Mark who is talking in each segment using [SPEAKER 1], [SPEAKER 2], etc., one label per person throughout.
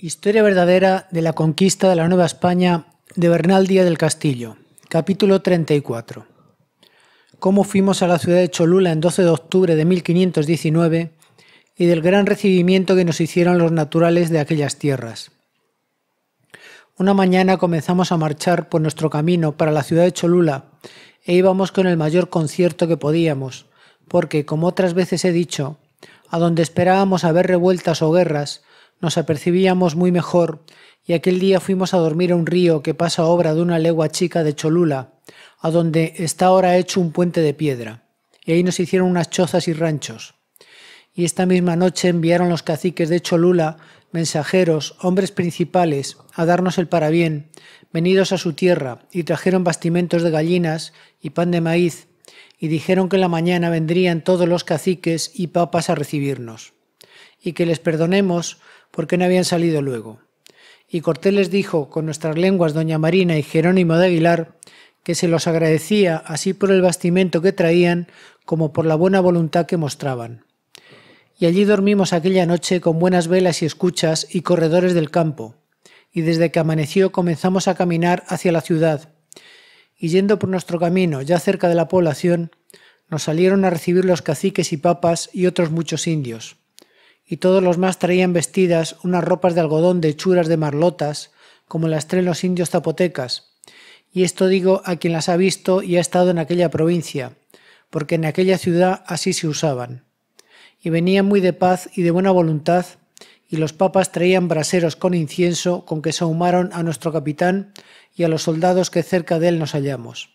[SPEAKER 1] Historia verdadera de la conquista de la Nueva España de Bernal Díaz del Castillo, capítulo 34. Cómo fuimos a la ciudad de Cholula en 12 de octubre de 1519 y del gran recibimiento que nos hicieron los naturales de aquellas tierras. Una mañana comenzamos a marchar por nuestro camino para la ciudad de Cholula e íbamos con el mayor concierto que podíamos, porque, como otras veces he dicho, a donde esperábamos haber revueltas o guerras, nos apercibíamos muy mejor y aquel día fuimos a dormir a un río que pasa obra de una legua chica de Cholula, a donde está ahora hecho un puente de piedra, y ahí nos hicieron unas chozas y ranchos. Y esta misma noche enviaron los caciques de Cholula mensajeros, hombres principales, a darnos el parabién, venidos a su tierra, y trajeron bastimentos de gallinas y pan de maíz, y dijeron que en la mañana vendrían todos los caciques y papas a recibirnos, y que les perdonemos porque no habían salido luego. Y Cortés les dijo con nuestras lenguas doña Marina y Jerónimo de Aguilar que se los agradecía así por el bastimento que traían como por la buena voluntad que mostraban. Y allí dormimos aquella noche con buenas velas y escuchas y corredores del campo, y desde que amaneció comenzamos a caminar hacia la ciudad. Y yendo por nuestro camino, ya cerca de la población, nos salieron a recibir los caciques y papas y otros muchos indios y todos los más traían vestidas unas ropas de algodón de hechuras de marlotas, como las traen los indios zapotecas. Y esto digo a quien las ha visto y ha estado en aquella provincia, porque en aquella ciudad así se usaban. Y venían muy de paz y de buena voluntad, y los papas traían braseros con incienso con que se ahumaron a nuestro capitán y a los soldados que cerca de él nos hallamos.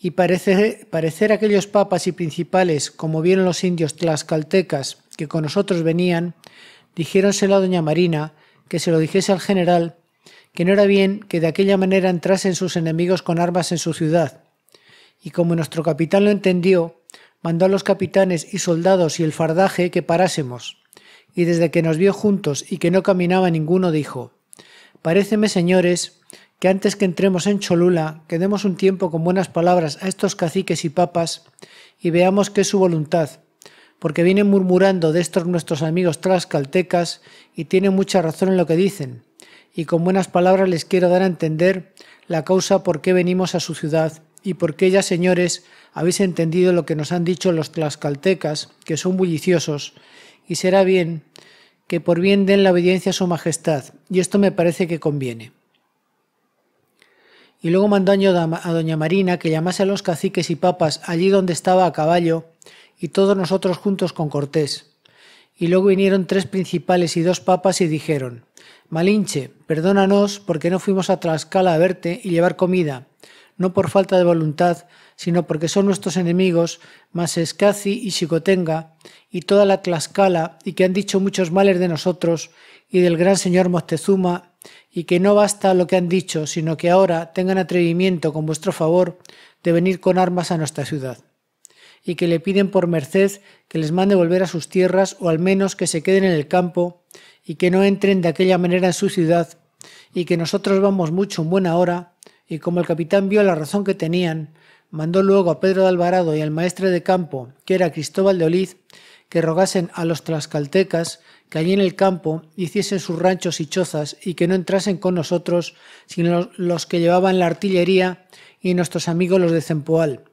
[SPEAKER 1] Y parecer, parecer aquellos papas y principales, como vieron los indios tlaxcaltecas, que con nosotros venían, dijéronselo a doña Marina, que se lo dijese al general, que no era bien que de aquella manera entrasen sus enemigos con armas en su ciudad. Y como nuestro capitán lo entendió, mandó a los capitanes y soldados y el fardaje que parásemos. Y desde que nos vio juntos y que no caminaba ninguno, dijo, Paréceme, señores, que antes que entremos en Cholula, quedemos un tiempo con buenas palabras a estos caciques y papas, y veamos qué es su voluntad, porque vienen murmurando de estos nuestros amigos tlaxcaltecas y tienen mucha razón en lo que dicen, y con buenas palabras les quiero dar a entender la causa por qué venimos a su ciudad y por qué ya, señores, habéis entendido lo que nos han dicho los tlaxcaltecas, que son bulliciosos, y será bien que por bien den la obediencia a su majestad, y esto me parece que conviene. Y luego mandó a doña Marina que llamase a los caciques y papas allí donde estaba a caballo, y todos nosotros juntos con Cortés. Y luego vinieron tres principales y dos papas y dijeron, Malinche, perdónanos porque no fuimos a Tlaxcala a verte y llevar comida, no por falta de voluntad, sino porque son nuestros enemigos, Masescaci y Xicotenga, y toda la Tlaxcala, y que han dicho muchos males de nosotros y del gran señor Moctezuma, y que no basta lo que han dicho, sino que ahora tengan atrevimiento con vuestro favor de venir con armas a nuestra ciudad y que le piden por merced que les mande volver a sus tierras o al menos que se queden en el campo y que no entren de aquella manera en su ciudad y que nosotros vamos mucho en buena hora y como el capitán vio la razón que tenían, mandó luego a Pedro de Alvarado y al maestre de campo, que era Cristóbal de Oliz, que rogasen a los tlaxcaltecas que allí en el campo hiciesen sus ranchos y chozas y que no entrasen con nosotros, sino los que llevaban la artillería y nuestros amigos los de Cempoal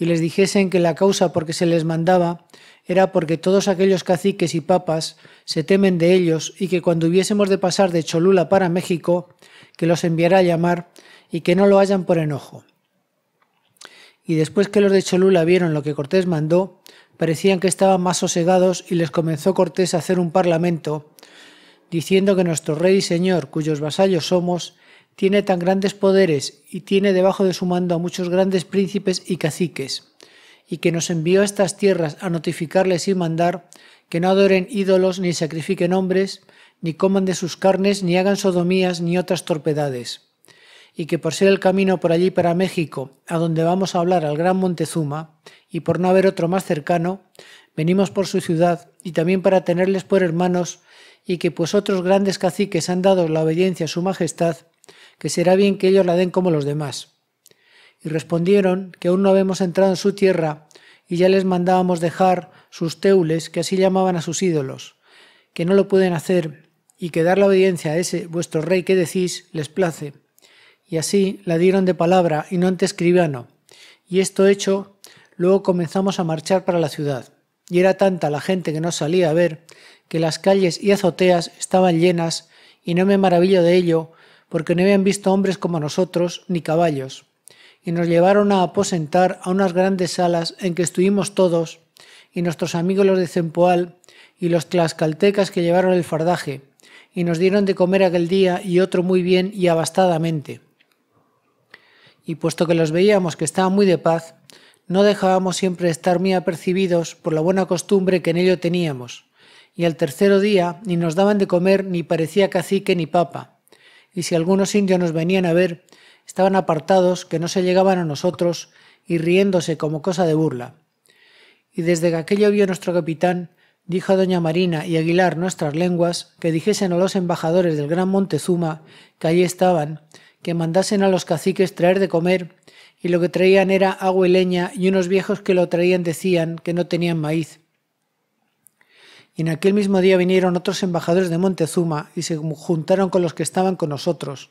[SPEAKER 1] y les dijesen que la causa por que se les mandaba era porque todos aquellos caciques y papas se temen de ellos y que cuando hubiésemos de pasar de Cholula para México, que los enviara a llamar y que no lo hayan por enojo. Y después que los de Cholula vieron lo que Cortés mandó, parecían que estaban más sosegados y les comenzó Cortés a hacer un parlamento, diciendo que nuestro rey y señor, cuyos vasallos somos, tiene tan grandes poderes y tiene debajo de su mando a muchos grandes príncipes y caciques, y que nos envió a estas tierras a notificarles y mandar que no adoren ídolos ni sacrifiquen hombres, ni coman de sus carnes, ni hagan sodomías, ni otras torpedades, y que por ser el camino por allí para México, a donde vamos a hablar al gran Montezuma, y por no haber otro más cercano, venimos por su ciudad, y también para tenerles por hermanos, y que pues otros grandes caciques han dado la obediencia a su majestad, que será bien que ellos la den como los demás. Y respondieron que aún no habíamos entrado en su tierra y ya les mandábamos dejar sus teules, que así llamaban a sus ídolos, que no lo pueden hacer y que dar la obediencia a ese vuestro rey que decís les place. Y así la dieron de palabra y no ante escribano. Y esto hecho, luego comenzamos a marchar para la ciudad. Y era tanta la gente que nos salía a ver que las calles y azoteas estaban llenas, y no me maravillo de ello, porque no habían visto hombres como nosotros ni caballos, y nos llevaron a aposentar a unas grandes salas en que estuvimos todos, y nuestros amigos los de Cempoal, y los tlaxcaltecas que llevaron el fardaje, y nos dieron de comer aquel día y otro muy bien y abastadamente. Y puesto que los veíamos que estaban muy de paz, no dejábamos siempre estar muy apercibidos por la buena costumbre que en ello teníamos, y al tercero día ni nos daban de comer ni parecía cacique ni papa, y si algunos indios nos venían a ver, estaban apartados, que no se llegaban a nosotros, y riéndose como cosa de burla. Y desde que aquello vio nuestro capitán, dijo a doña Marina y Aguilar nuestras lenguas, que dijesen a los embajadores del gran Montezuma, que allí estaban, que mandasen a los caciques traer de comer, y lo que traían era agua y leña, y unos viejos que lo traían decían que no tenían maíz, en aquel mismo día vinieron otros embajadores de Montezuma y se juntaron con los que estaban con nosotros,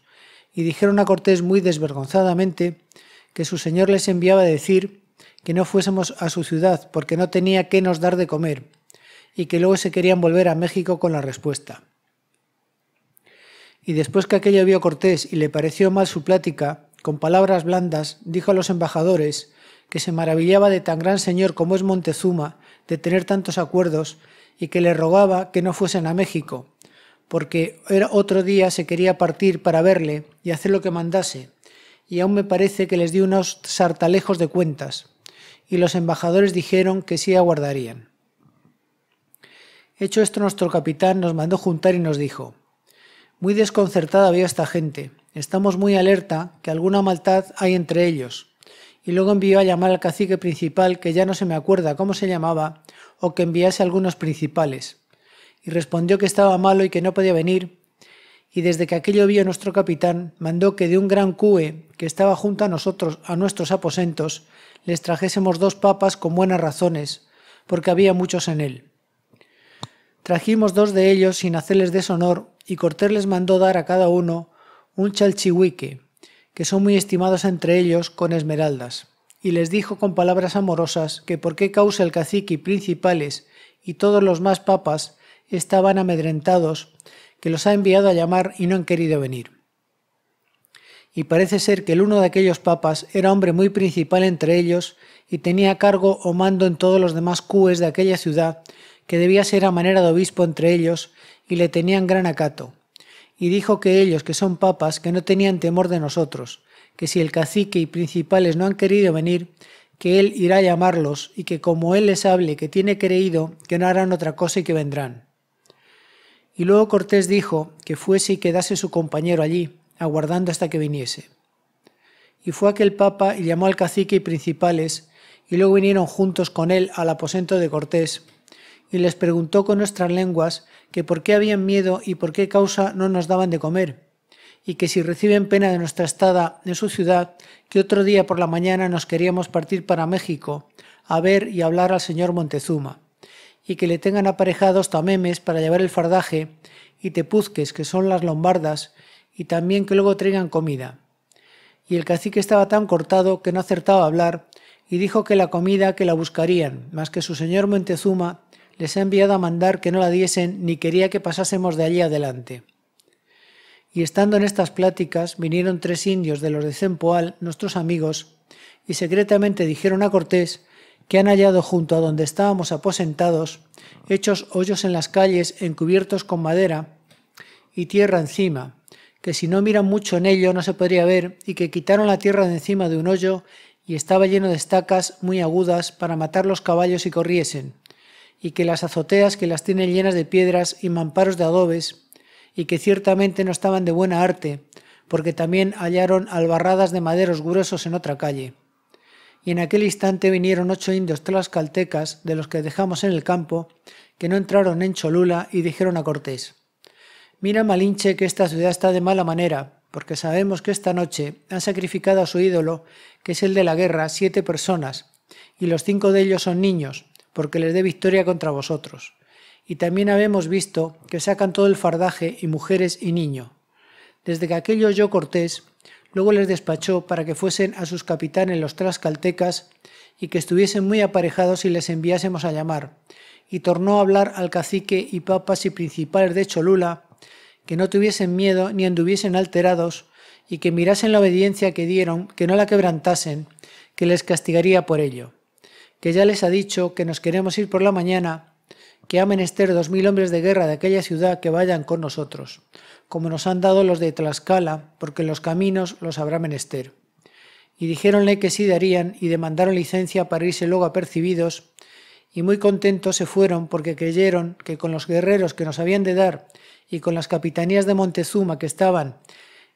[SPEAKER 1] y dijeron a Cortés muy desvergonzadamente que su señor les enviaba a decir que no fuésemos a su ciudad porque no tenía qué nos dar de comer, y que luego se querían volver a México con la respuesta. Y después que aquello vio Cortés y le pareció mal su plática, con palabras blandas, dijo a los embajadores que se maravillaba de tan gran señor como es Montezuma, de tener tantos acuerdos, y que le rogaba que no fuesen a México, porque era otro día se quería partir para verle y hacer lo que mandase, y aún me parece que les di unos sartalejos de cuentas, y los embajadores dijeron que sí aguardarían. Hecho esto, nuestro capitán nos mandó juntar y nos dijo, muy desconcertada había esta gente, estamos muy alerta que alguna maldad hay entre ellos, y luego envió a llamar al cacique principal, que ya no se me acuerda cómo se llamaba, o que enviase algunos principales. Y respondió que estaba malo y que no podía venir, y desde que aquello vio nuestro capitán, mandó que de un gran cue que estaba junto a nosotros, a nuestros aposentos, les trajésemos dos papas con buenas razones, porque había muchos en él. Trajimos dos de ellos sin hacerles deshonor, y Cortés les mandó dar a cada uno un chalchihuique, que son muy estimados entre ellos con esmeraldas, y les dijo con palabras amorosas que por qué causa el cacique y principales y todos los más papas estaban amedrentados, que los ha enviado a llamar y no han querido venir. Y parece ser que el uno de aquellos papas era hombre muy principal entre ellos y tenía cargo o mando en todos los demás cúes de aquella ciudad, que debía ser a manera de obispo entre ellos, y le tenían gran acato y dijo que ellos, que son papas, que no tenían temor de nosotros, que si el cacique y principales no han querido venir, que él irá a llamarlos, y que como él les hable que tiene creído, que no harán otra cosa y que vendrán. Y luego Cortés dijo que fuese y quedase su compañero allí, aguardando hasta que viniese. Y fue aquel papa y llamó al cacique y principales, y luego vinieron juntos con él al aposento de Cortés, y les preguntó con nuestras lenguas que por qué habían miedo y por qué causa no nos daban de comer, y que si reciben pena de nuestra estada en su ciudad, que otro día por la mañana nos queríamos partir para México, a ver y hablar al señor Montezuma, y que le tengan aparejados tamemes para llevar el fardaje, y tepuzques, que son las lombardas, y también que luego traigan comida. Y el cacique estaba tan cortado que no acertaba a hablar, y dijo que la comida que la buscarían, más que su señor Montezuma les ha enviado a mandar que no la diesen ni quería que pasásemos de allí adelante. Y estando en estas pláticas, vinieron tres indios de los de Cempoal, nuestros amigos, y secretamente dijeron a Cortés que han hallado junto a donde estábamos aposentados, hechos hoyos en las calles encubiertos con madera y tierra encima, que si no miran mucho en ello no se podría ver, y que quitaron la tierra de encima de un hoyo y estaba lleno de estacas muy agudas para matar los caballos si corriesen y que las azoteas que las tienen llenas de piedras y mamparos de adobes, y que ciertamente no estaban de buena arte, porque también hallaron albarradas de maderos gruesos en otra calle. Y en aquel instante vinieron ocho indios tlaxcaltecas, de los que dejamos en el campo, que no entraron en Cholula y dijeron a Cortés, Mira, Malinche, que esta ciudad está de mala manera, porque sabemos que esta noche han sacrificado a su ídolo, que es el de la guerra, siete personas, y los cinco de ellos son niños, porque les dé victoria contra vosotros. Y también habemos visto que sacan todo el fardaje y mujeres y niño. Desde que aquello yo Cortés, luego les despachó para que fuesen a sus capitanes los trascaltecas y que estuviesen muy aparejados y les enviásemos a llamar. Y tornó a hablar al cacique y papas y principales de Cholula, que no tuviesen miedo ni anduviesen alterados, y que mirasen la obediencia que dieron, que no la quebrantasen, que les castigaría por ello que ya les ha dicho que nos queremos ir por la mañana, que ha menester dos mil hombres de guerra de aquella ciudad que vayan con nosotros, como nos han dado los de Tlaxcala, porque los caminos los habrá menester. Y dijéronle que sí darían y demandaron licencia para irse luego apercibidos, y muy contentos se fueron porque creyeron que con los guerreros que nos habían de dar y con las capitanías de Montezuma que estaban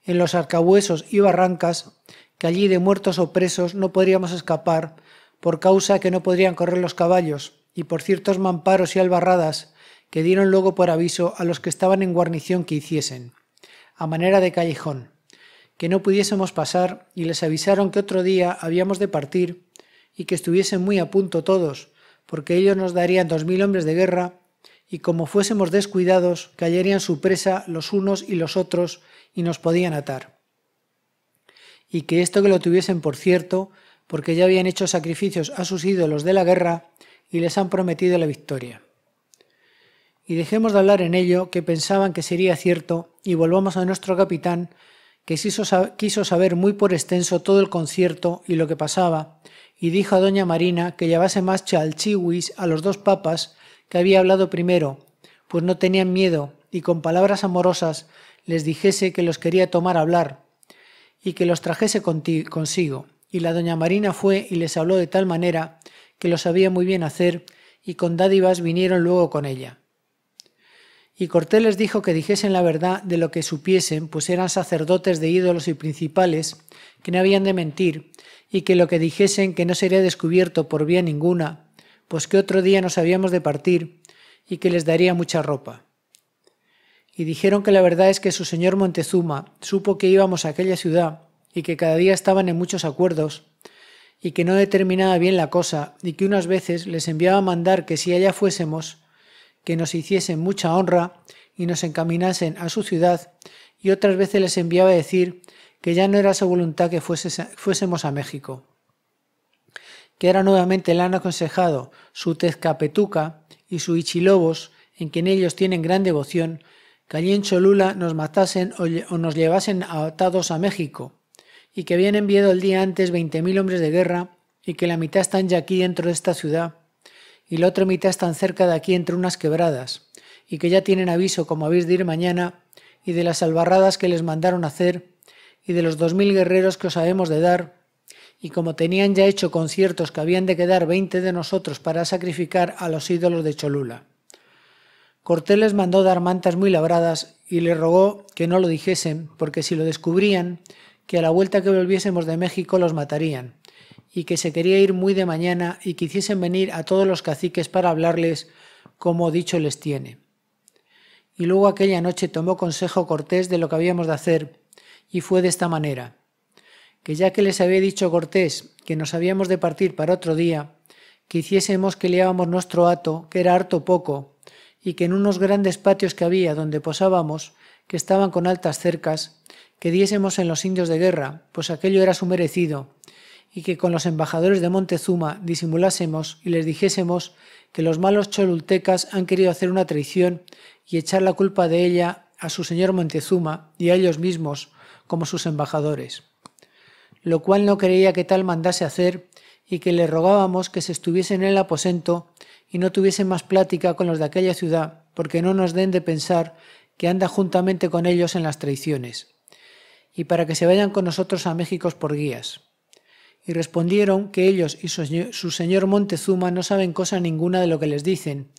[SPEAKER 1] en los arcabuesos y barrancas, que allí de muertos o presos no podríamos escapar, por causa que no podrían correr los caballos, y por ciertos mamparos y albarradas que dieron luego por aviso a los que estaban en guarnición que hiciesen, a manera de callejón, que no pudiésemos pasar, y les avisaron que otro día habíamos de partir, y que estuviesen muy a punto todos, porque ellos nos darían dos mil hombres de guerra, y como fuésemos descuidados, cayerían su presa los unos y los otros, y nos podían atar. Y que esto que lo tuviesen por cierto, porque ya habían hecho sacrificios a sus ídolos de la guerra y les han prometido la victoria. Y dejemos de hablar en ello que pensaban que sería cierto y volvamos a nuestro capitán que quiso saber muy por extenso todo el concierto y lo que pasaba, y dijo a doña Marina que llevase más chalchiwis a los dos papas que había hablado primero, pues no tenían miedo, y con palabras amorosas les dijese que los quería tomar a hablar, y que los trajese consigo y la doña Marina fue y les habló de tal manera que lo sabía muy bien hacer, y con dádivas vinieron luego con ella. Y Cortés les dijo que dijesen la verdad de lo que supiesen, pues eran sacerdotes de ídolos y principales, que no habían de mentir, y que lo que dijesen que no sería descubierto por vía ninguna, pues que otro día nos habíamos de partir, y que les daría mucha ropa. Y dijeron que la verdad es que su señor Montezuma supo que íbamos a aquella ciudad, y que cada día estaban en muchos acuerdos y que no determinaba bien la cosa y que unas veces les enviaba a mandar que si allá fuésemos, que nos hiciesen mucha honra y nos encaminasen a su ciudad y otras veces les enviaba a decir que ya no era su voluntad que fuésemos a México. Que ahora nuevamente le han aconsejado su Tezcapetuca y su Ichilobos, en quien ellos tienen gran devoción, que allí en Cholula nos matasen o nos llevasen atados a México, y que habían enviado el día antes veinte mil hombres de guerra y que la mitad están ya aquí dentro de esta ciudad y la otra mitad están cerca de aquí entre unas quebradas y que ya tienen aviso como habéis de ir mañana y de las albarradas que les mandaron hacer y de los dos mil guerreros que os habemos de dar y como tenían ya hecho conciertos que habían de quedar veinte de nosotros para sacrificar a los ídolos de Cholula. Cortés les mandó dar mantas muy labradas y le rogó que no lo dijesen, porque si lo descubrían, que a la vuelta que volviésemos de México los matarían, y que se quería ir muy de mañana y que hiciesen venir a todos los caciques para hablarles como dicho les tiene. Y luego aquella noche tomó consejo Cortés de lo que habíamos de hacer, y fue de esta manera, que ya que les había dicho Cortés que nos habíamos de partir para otro día, que hiciésemos que liábamos nuestro hato, que era harto poco, y que en unos grandes patios que había donde posábamos, que estaban con altas cercas, que diésemos en los indios de guerra, pues aquello era su merecido, y que con los embajadores de Montezuma disimulásemos y les dijésemos que los malos cholultecas han querido hacer una traición y echar la culpa de ella a su señor Montezuma y a ellos mismos como sus embajadores. Lo cual no creía que tal mandase hacer y que le rogábamos que se estuviese en el aposento y no tuviesen más plática con los de aquella ciudad, porque no nos den de pensar que anda juntamente con ellos en las traiciones, y para que se vayan con nosotros a México por guías. Y respondieron que ellos y su señor Montezuma no saben cosa ninguna de lo que les dicen,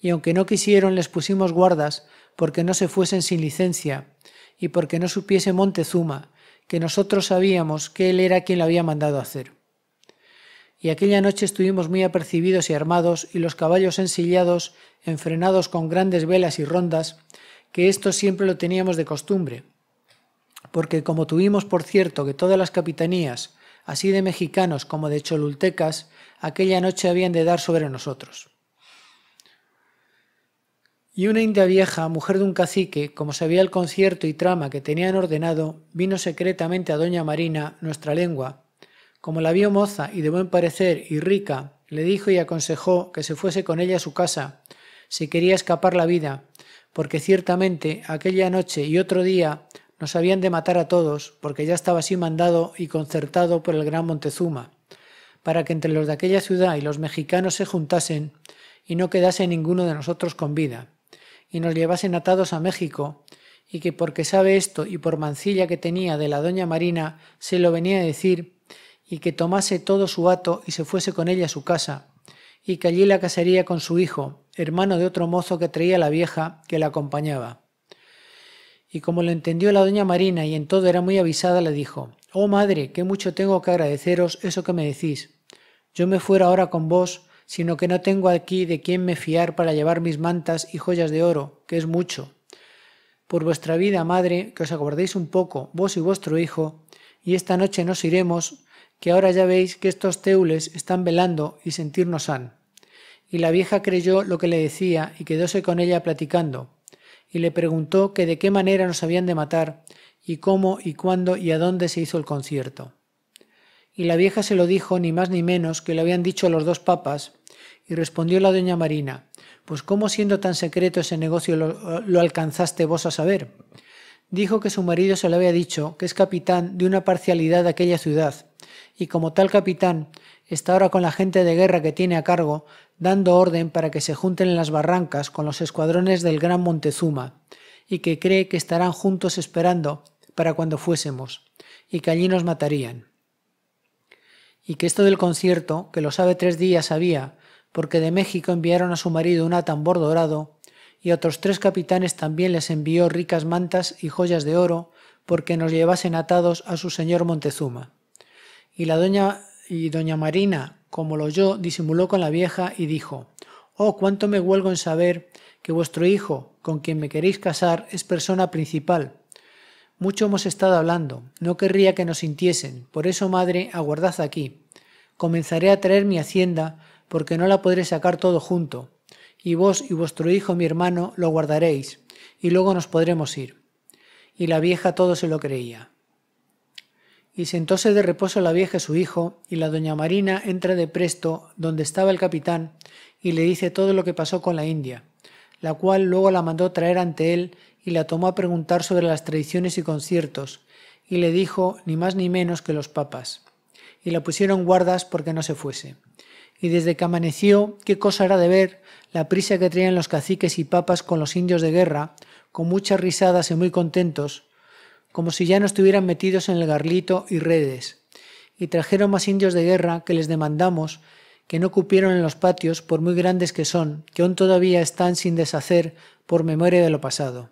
[SPEAKER 1] y aunque no quisieron les pusimos guardas porque no se fuesen sin licencia, y porque no supiese Montezuma que nosotros sabíamos que él era quien lo había mandado hacer y aquella noche estuvimos muy apercibidos y armados, y los caballos ensillados, enfrenados con grandes velas y rondas, que esto siempre lo teníamos de costumbre. Porque como tuvimos por cierto que todas las capitanías, así de mexicanos como de cholultecas, aquella noche habían de dar sobre nosotros. Y una india vieja, mujer de un cacique, como sabía el concierto y trama que tenían ordenado, vino secretamente a doña Marina, nuestra lengua, como la vio moza y de buen parecer y rica, le dijo y aconsejó que se fuese con ella a su casa, si quería escapar la vida, porque ciertamente aquella noche y otro día nos habían de matar a todos, porque ya estaba así mandado y concertado por el gran Montezuma, para que entre los de aquella ciudad y los mexicanos se juntasen y no quedase ninguno de nosotros con vida, y nos llevasen atados a México, y que porque sabe esto y por mancilla que tenía de la doña Marina, se lo venía a decir, y que tomase todo su hato y se fuese con ella a su casa, y que allí la casaría con su hijo, hermano de otro mozo que traía la vieja que la acompañaba. Y como lo entendió la doña Marina y en todo era muy avisada, le dijo, Oh madre, qué mucho tengo que agradeceros eso que me decís. Yo me fuera ahora con vos, sino que no tengo aquí de quién me fiar para llevar mis mantas y joyas de oro, que es mucho. Por vuestra vida, madre, que os acordéis un poco, vos y vuestro hijo, y esta noche nos iremos, que ahora ya veis que estos teules están velando y sentirnos han. Y la vieja creyó lo que le decía y quedóse con ella platicando, y le preguntó que de qué manera nos habían de matar, y cómo y cuándo y a dónde se hizo el concierto. Y la vieja se lo dijo ni más ni menos que lo habían dicho los dos papas, y respondió la doña Marina, pues cómo siendo tan secreto ese negocio lo, lo alcanzaste vos a saber. Dijo que su marido se lo había dicho, que es capitán de una parcialidad de aquella ciudad, y como tal capitán está ahora con la gente de guerra que tiene a cargo, dando orden para que se junten en las barrancas con los escuadrones del gran Montezuma, y que cree que estarán juntos esperando para cuando fuésemos, y que allí nos matarían. Y que esto del concierto, que lo sabe tres días había, porque de México enviaron a su marido un atambor dorado, y a otros tres capitanes también les envió ricas mantas y joyas de oro, porque nos llevasen atados a su señor Montezuma y la doña y doña Marina, como lo oyó, disimuló con la vieja y dijo Oh, cuánto me huelgo en saber que vuestro hijo, con quien me queréis casar, es persona principal. Mucho hemos estado hablando, no querría que nos sintiesen, por eso, madre, aguardad aquí. Comenzaré a traer mi hacienda, porque no la podré sacar todo junto, y vos y vuestro hijo, mi hermano, lo guardaréis, y luego nos podremos ir. Y la vieja todo se lo creía. Y sentóse de reposo la vieja su hijo, y la doña Marina entra de presto donde estaba el capitán, y le dice todo lo que pasó con la India, la cual luego la mandó traer ante él, y la tomó a preguntar sobre las tradiciones y conciertos, y le dijo ni más ni menos que los papas, y la pusieron guardas porque no se fuese. Y desde que amaneció, qué cosa era de ver la prisa que traían los caciques y papas con los indios de guerra, con muchas risadas y muy contentos, como si ya no estuvieran metidos en el garlito y redes, y trajeron más indios de guerra que les demandamos que no cupieron en los patios, por muy grandes que son, que aún todavía están sin deshacer por memoria de lo pasado.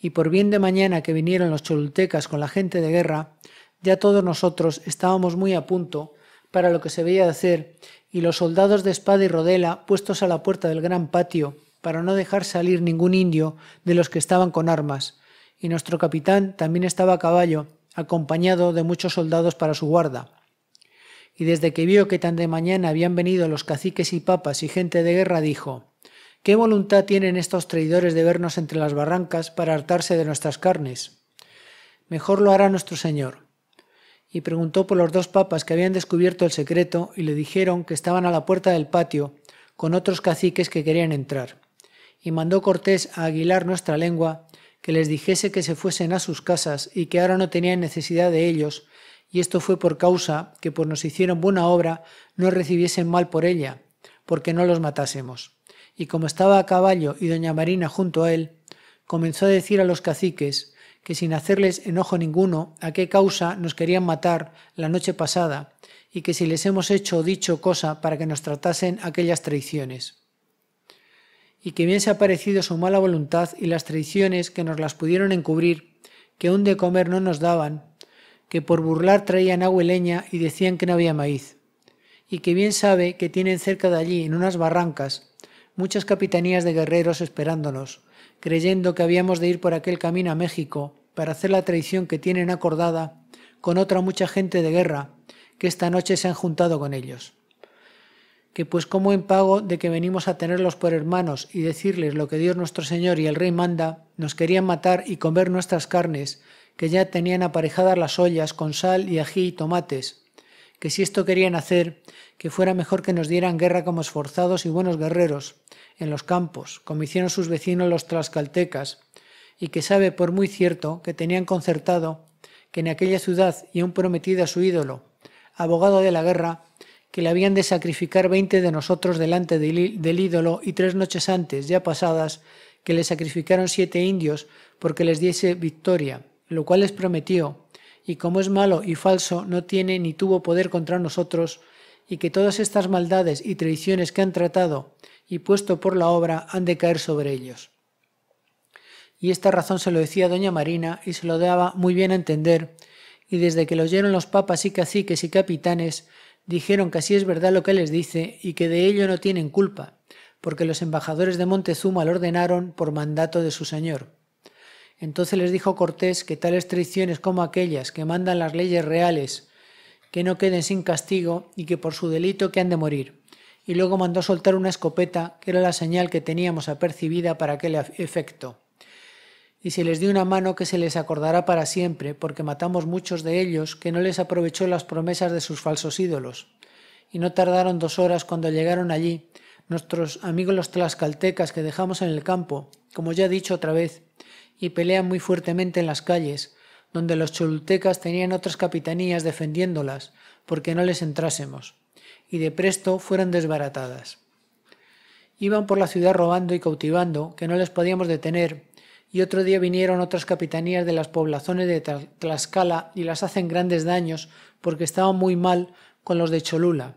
[SPEAKER 1] Y por bien de mañana que vinieron los cholultecas con la gente de guerra, ya todos nosotros estábamos muy a punto para lo que se veía de hacer, y los soldados de espada y rodela puestos a la puerta del gran patio, para no dejar salir ningún indio de los que estaban con armas, y nuestro capitán también estaba a caballo, acompañado de muchos soldados para su guarda. Y desde que vio que tan de mañana habían venido los caciques y papas y gente de guerra, dijo ¿Qué voluntad tienen estos traidores de vernos entre las barrancas para hartarse de nuestras carnes? Mejor lo hará nuestro Señor. Y preguntó por los dos papas que habían descubierto el secreto y le dijeron que estaban a la puerta del patio con otros caciques que querían entrar. Y mandó Cortés a aguilar nuestra lengua que les dijese que se fuesen a sus casas y que ahora no tenían necesidad de ellos, y esto fue por causa que por pues, nos hicieron buena obra no recibiesen mal por ella, porque no los matásemos. Y como estaba a caballo y doña Marina junto a él, comenzó a decir a los caciques que sin hacerles enojo ninguno a qué causa nos querían matar la noche pasada, y que si les hemos hecho o dicho cosa para que nos tratasen aquellas traiciones y que bien se ha parecido su mala voluntad y las traiciones que nos las pudieron encubrir, que aún de comer no nos daban, que por burlar traían agua y leña y decían que no había maíz, y que bien sabe que tienen cerca de allí, en unas barrancas, muchas capitanías de guerreros esperándonos, creyendo que habíamos de ir por aquel camino a México para hacer la traición que tienen acordada con otra mucha gente de guerra que esta noche se han juntado con ellos que pues como en pago de que venimos a tenerlos por hermanos y decirles lo que Dios nuestro Señor y el Rey manda, nos querían matar y comer nuestras carnes, que ya tenían aparejadas las ollas con sal y ají y tomates, que si esto querían hacer, que fuera mejor que nos dieran guerra como esforzados y buenos guerreros, en los campos, como hicieron sus vecinos los tlaxcaltecas, y que sabe por muy cierto que tenían concertado que en aquella ciudad y aún prometida su ídolo, abogado de la guerra, que le habían de sacrificar veinte de nosotros delante del ídolo y tres noches antes, ya pasadas, que le sacrificaron siete indios porque les diese victoria, lo cual les prometió, y como es malo y falso, no tiene ni tuvo poder contra nosotros, y que todas estas maldades y traiciones que han tratado y puesto por la obra han de caer sobre ellos. Y esta razón se lo decía doña Marina y se lo daba muy bien a entender, y desde que lo oyeron los papas y caciques y capitanes, dijeron que así es verdad lo que les dice y que de ello no tienen culpa, porque los embajadores de Montezuma lo ordenaron por mandato de su señor. Entonces les dijo Cortés que tales traiciones como aquellas que mandan las leyes reales, que no queden sin castigo y que por su delito que han de morir. Y luego mandó soltar una escopeta, que era la señal que teníamos apercibida para aquel efecto y se les dio una mano que se les acordará para siempre, porque matamos muchos de ellos que no les aprovechó las promesas de sus falsos ídolos. Y no tardaron dos horas cuando llegaron allí nuestros amigos los tlaxcaltecas que dejamos en el campo, como ya he dicho otra vez, y pelean muy fuertemente en las calles, donde los cholultecas tenían otras capitanías defendiéndolas, porque no les entrásemos, y de presto fueron desbaratadas. Iban por la ciudad robando y cautivando, que no les podíamos detener, y otro día vinieron otras capitanías de las poblaciones de Tlaxcala y las hacen grandes daños porque estaban muy mal con los de Cholula.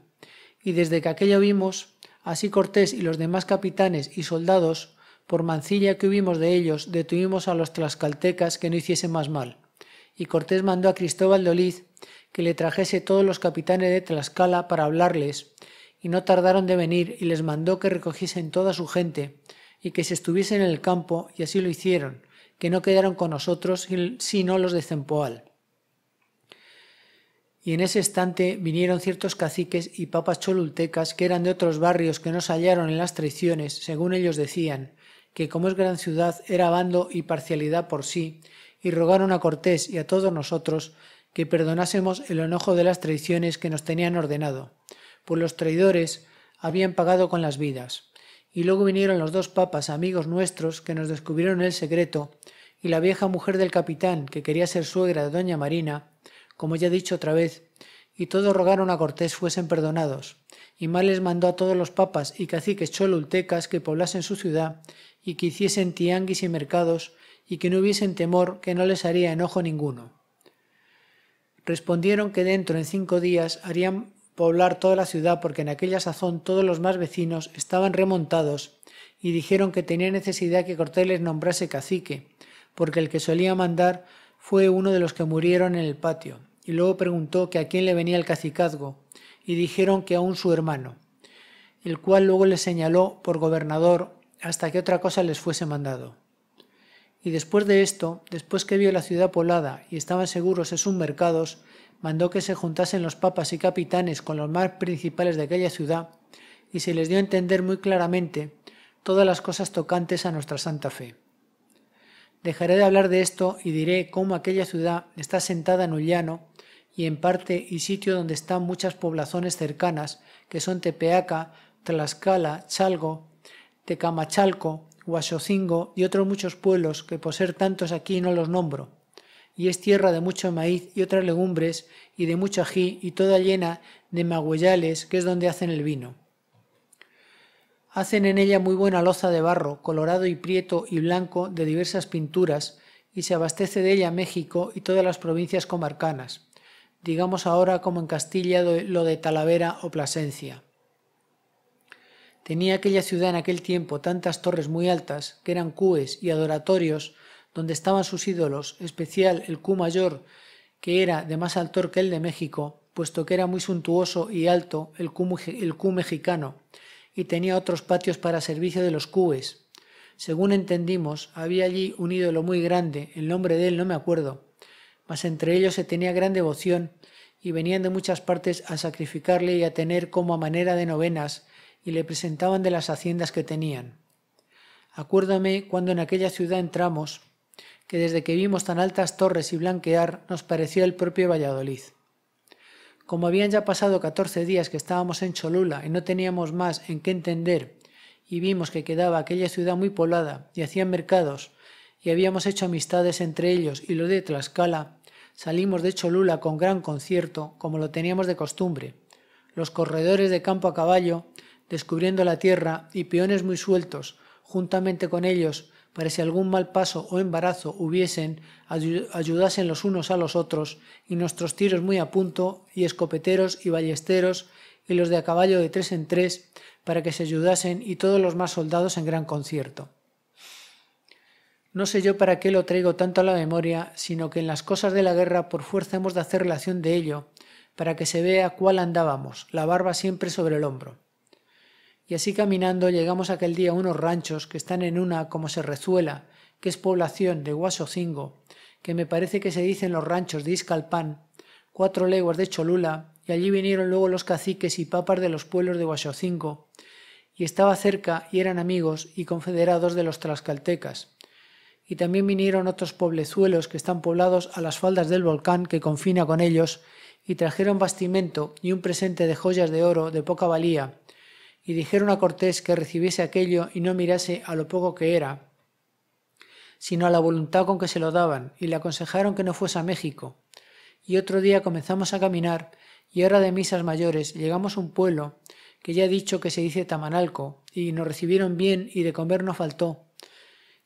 [SPEAKER 1] Y desde que aquello vimos, así Cortés y los demás capitanes y soldados, por mancilla que hubimos de ellos, detuvimos a los tlaxcaltecas que no hiciesen más mal. Y Cortés mandó a Cristóbal de Oliz que le trajese todos los capitanes de Tlaxcala para hablarles, y no tardaron de venir, y les mandó que recogiesen toda su gente, y que se estuviesen en el campo, y así lo hicieron, que no quedaron con nosotros sino los de Zempoal. Y en ese instante vinieron ciertos caciques y papas cholultecas que eran de otros barrios que nos hallaron en las traiciones, según ellos decían, que como es gran ciudad era bando y parcialidad por sí, y rogaron a Cortés y a todos nosotros que perdonásemos el enojo de las traiciones que nos tenían ordenado, pues los traidores habían pagado con las vidas. Y luego vinieron los dos papas, amigos nuestros, que nos descubrieron el secreto, y la vieja mujer del capitán, que quería ser suegra de doña Marina, como ya he dicho otra vez, y todos rogaron a Cortés fuesen perdonados. Y mal les mandó a todos los papas y caciques cholultecas que poblasen su ciudad, y que hiciesen tianguis y mercados, y que no hubiesen temor que no les haría enojo ninguno. Respondieron que dentro en cinco días harían poblar toda la ciudad porque en aquella sazón todos los más vecinos estaban remontados y dijeron que tenía necesidad que Cortés les nombrase cacique, porque el que solía mandar fue uno de los que murieron en el patio, y luego preguntó que a quién le venía el cacicazgo, y dijeron que a un su hermano, el cual luego le señaló por gobernador hasta que otra cosa les fuese mandado. Y después de esto, después que vio la ciudad poblada y estaban seguros en sus mercados, mandó que se juntasen los papas y capitanes con los más principales de aquella ciudad y se les dio a entender muy claramente todas las cosas tocantes a nuestra Santa Fe. Dejaré de hablar de esto y diré cómo aquella ciudad está sentada en un llano y en parte y sitio donde están muchas poblaciones cercanas, que son Tepeaca, Tlaxcala, Chalgo, Tecamachalco, Huachocingo y otros muchos pueblos que por ser tantos aquí no los nombro y es tierra de mucho maíz y otras legumbres y de mucho ají y toda llena de magüeyales, que es donde hacen el vino. Hacen en ella muy buena loza de barro, colorado y prieto y blanco de diversas pinturas, y se abastece de ella México y todas las provincias comarcanas, digamos ahora como en Castilla lo de Talavera o Plasencia. Tenía aquella ciudad en aquel tiempo tantas torres muy altas, que eran cúes y adoratorios, donde estaban sus ídolos, especial el Q mayor, que era de más altor que el de México, puesto que era muy suntuoso y alto el Q, mexicano, y tenía otros patios para servicio de los Qes. Según entendimos, había allí un ídolo muy grande, el nombre de él no me acuerdo, mas entre ellos se tenía gran devoción, y venían de muchas partes a sacrificarle y a tener como a manera de novenas, y le presentaban de las haciendas que tenían. Acuérdame cuando en aquella ciudad entramos, que desde que vimos tan altas torres y blanquear nos pareció el propio Valladolid. Como habían ya pasado catorce días que estábamos en Cholula y no teníamos más en qué entender, y vimos que quedaba aquella ciudad muy poblada y hacían mercados, y habíamos hecho amistades entre ellos y lo de Tlaxcala, salimos de Cholula con gran concierto, como lo teníamos de costumbre. Los corredores de campo a caballo, descubriendo la tierra, y peones muy sueltos, juntamente con ellos, para si algún mal paso o embarazo hubiesen, ayudasen los unos a los otros, y nuestros tiros muy a punto, y escopeteros y ballesteros, y los de a caballo de tres en tres, para que se ayudasen, y todos los más soldados en gran concierto. No sé yo para qué lo traigo tanto a la memoria, sino que en las cosas de la guerra por fuerza hemos de hacer relación de ello, para que se vea cuál andábamos, la barba siempre sobre el hombro. Y así caminando llegamos aquel día a unos ranchos que están en una como se rezuela, que es población de Guasocingo, que me parece que se dicen los ranchos de Iscalpan cuatro leguas de Cholula, y allí vinieron luego los caciques y papas de los pueblos de Guasocingo, y estaba cerca y eran amigos y confederados de los tlaxcaltecas. Y también vinieron otros pueblezuelos que están poblados a las faldas del volcán que confina con ellos, y trajeron bastimento y un presente de joyas de oro de poca valía, y dijeron a Cortés que recibiese aquello y no mirase a lo poco que era, sino a la voluntad con que se lo daban, y le aconsejaron que no fuese a México. Y otro día comenzamos a caminar, y hora de misas mayores llegamos a un pueblo, que ya he dicho que se dice Tamanalco, y nos recibieron bien y de comer no faltó.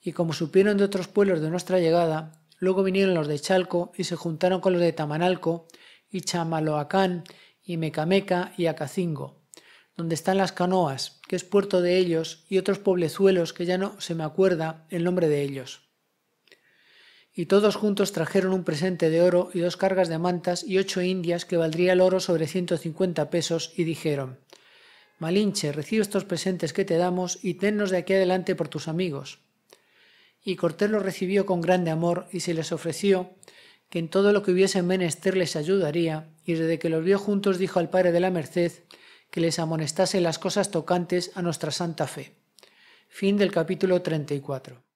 [SPEAKER 1] Y como supieron de otros pueblos de nuestra llegada, luego vinieron los de Chalco y se juntaron con los de Tamanalco, y Chamaloacán, y Mecameca y Acacingo donde están las canoas, que es puerto de ellos, y otros pueblezuelos que ya no se me acuerda el nombre de ellos. Y todos juntos trajeron un presente de oro y dos cargas de mantas y ocho indias que valdría el oro sobre ciento cincuenta pesos y dijeron, Malinche, recibe estos presentes que te damos y tennos de aquí adelante por tus amigos. Y Cortés los recibió con grande amor y se les ofreció que en todo lo que hubiese menester les ayudaría, y desde que los vio juntos dijo al padre de la Merced que les amonestase las cosas tocantes a nuestra santa fe. Fin del capítulo 34.